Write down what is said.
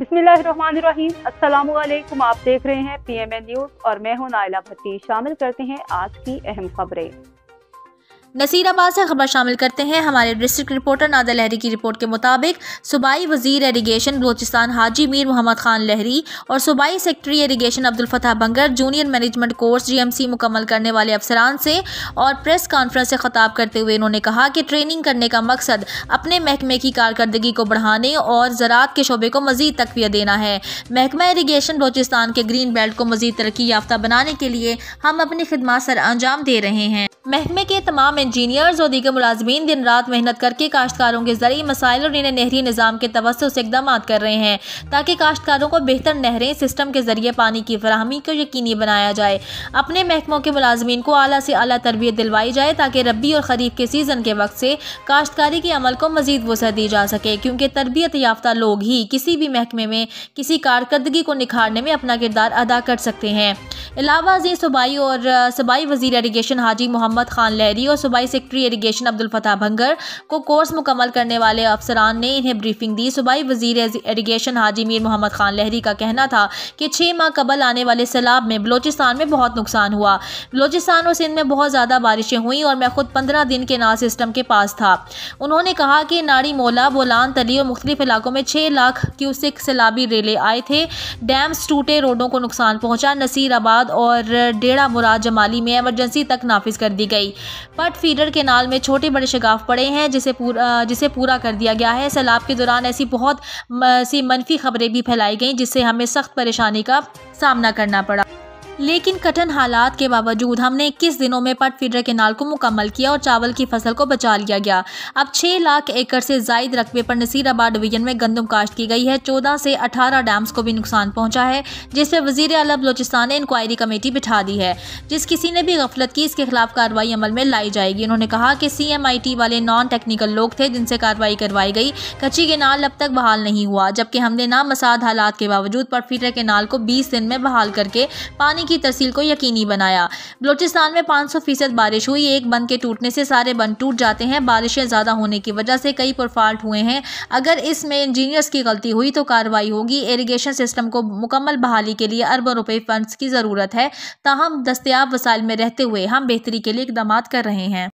बिस्मिल्लाहिर्रहमानिर्रहीम अस्सलाम वालेकुम आप देख रहे हैं पीएमएन न्यूज़ और मैं हूं नायला भट्टी शामिल करते हैं आज की अहम खबरें नसीराबाद से खबर शामिल करते हैं हमारे डिस्ट्रिक्ट रिपोर्टर नादा लहरी की रिपोर्ट के मुताबिक सूबाई वजीर एरीगेशन बलोचिस्तान हाजी मीर मोहम्मद खान लहरी और सूबाई secretary irrigation Abdul Fatah Bangar junior management course GMC मुकम्मल करने वाले अफसरान से और प्रेस कॉन्फ्रेंस से खताब करते हुए उन्होंने कहा कि ट्रेनिंग करने का मकसद अपने महकमे की कारकर्दगी को बढ़ाने और ज़रात के शोबे को मजीद तकवीत देना है महकमा एरीगेशन बलोचिस्तान के ग्रीन बेल्ट को मजीद तरक्की याफ्ता बनाने के लिए हम अपनी खदमा सर अंजाम दे रहे हैं महकमे के तमाम इंजीनियर्स और दीगर मुलाजमीन दिन रात मेहनत करके काश्तकारों के जरिए मसाइल और इन्हें नहरी निज़ाम के तवसु से इकदाम कर रहे हैं ताकि काश्तकारों को बेहतर नहरें सिस्टम के जरिए पानी की फरहमी को यकीनी बनाया जाए अपने महकमों के मुलाजमीन को अला से अला तरबियत दिलवाई जाए ताकि रबी और खरीफ के सीज़न के वक्त से काश्तकारी के अमल को मजीद वसर दी जा सके क्योंकि तरबियत याफ्ता लोग ही किसी भी महकमे में किसी कारकर्दगी को निखारने में अपना किरदार अदा कर सकते हैं इलावा सूबाई और सूबाई वजीर इरीगेशन हाजी मोहम्मद खान लहरी और सूबाई सेक्रेटरी इरीगेशन अब्दुल फताह भंगर को कोर्स मुकम्मल करने वाले अफसरान ने इन्हें ब्रीफिंग दी सूबाई वजीर इरीगेशन हाजी मीर मोहम्मद खान लहरी का कहना था कि छः माह कबल आने वाले सैलाब में बलोचिस्तान में बहुत नुकसान हुआ बलोचिस्तान और सिंध में बहुत ज़्यादा बारिशें हुई और मैं खुद पंद्रह दिन के ना सिस्टम के पास था उन्होंने कहा कि नाड़ी मोला बोलान तली और मुख्तलिफ इलाकों में छः लाख क्यूसिक सैलाबी रेले आए थे डैम्स टूटे रोडों को नुकसान पहुंचा नसीराबाद और डेढ़ा मुराद जमाली में एमरजेंसी तक नाफिज कर दी गई पट आठ फीडर नाल में छोटे बड़े शगाफ पड़े हैं जिसे पूरा जिसे पूरा कर दिया गया है सैलाब के दौरान ऐसी बहुत सी मनफी खबरें भी फैलाई गई जिससे हमें सख्त परेशानी का सामना करना पड़ा लेकिन कठिन हालात के बावजूद हमने इक्कीस दिनों में पट फीडर केनाल को मुकम्मल किया और चावल की फसल को बचा लिया गया अब छः लाख एकड़ से जायद रकबे पर नसीराबाद डिवीजन में गंदम काश्त की गई है चौदह से अठारह डैम्स को भी नुकसान पहुंचा है जिसपे वजीर अला बलोचिस्तान ने इंक्वायरी कमेटी बिठा दी है जिस किसी ने भी गफलत की इसके खिलाफ कार्रवाई अमल में लाई जाएगी उन्होंने कहा कि सी एम आई टी वाले नॉन टेक्निकल लोग थे जिनसे कार्रवाई करवाई गई कच्ची केनाल अब तक बहाल नहीं हुआ जबकि हमने नामसाद हालात के बावजूद पट के केनाल को बीस दिन में बहाल करके पानी की तरसील को यकीनी बनाया बलोचिस्तान में पाँच सौ फीसद बारिश हुई एक बंद के टूटने से सारे बंद टूट जाते हैं बारिशें ज़्यादा होने की वजह से कई पुरफाल्ट हुए हैं अगर इसमें इंजीनियर्स की गलती हुई तो कार्रवाई होगी इरीगेशन सिस्टम को मुकम्मल बहाली के लिए अरबों रुपये फंड की ज़रूरत है ताहम दस्तियाब वसाइल में रहते हुए हम बेहतरी के लिए इकदाम कर रहे हैं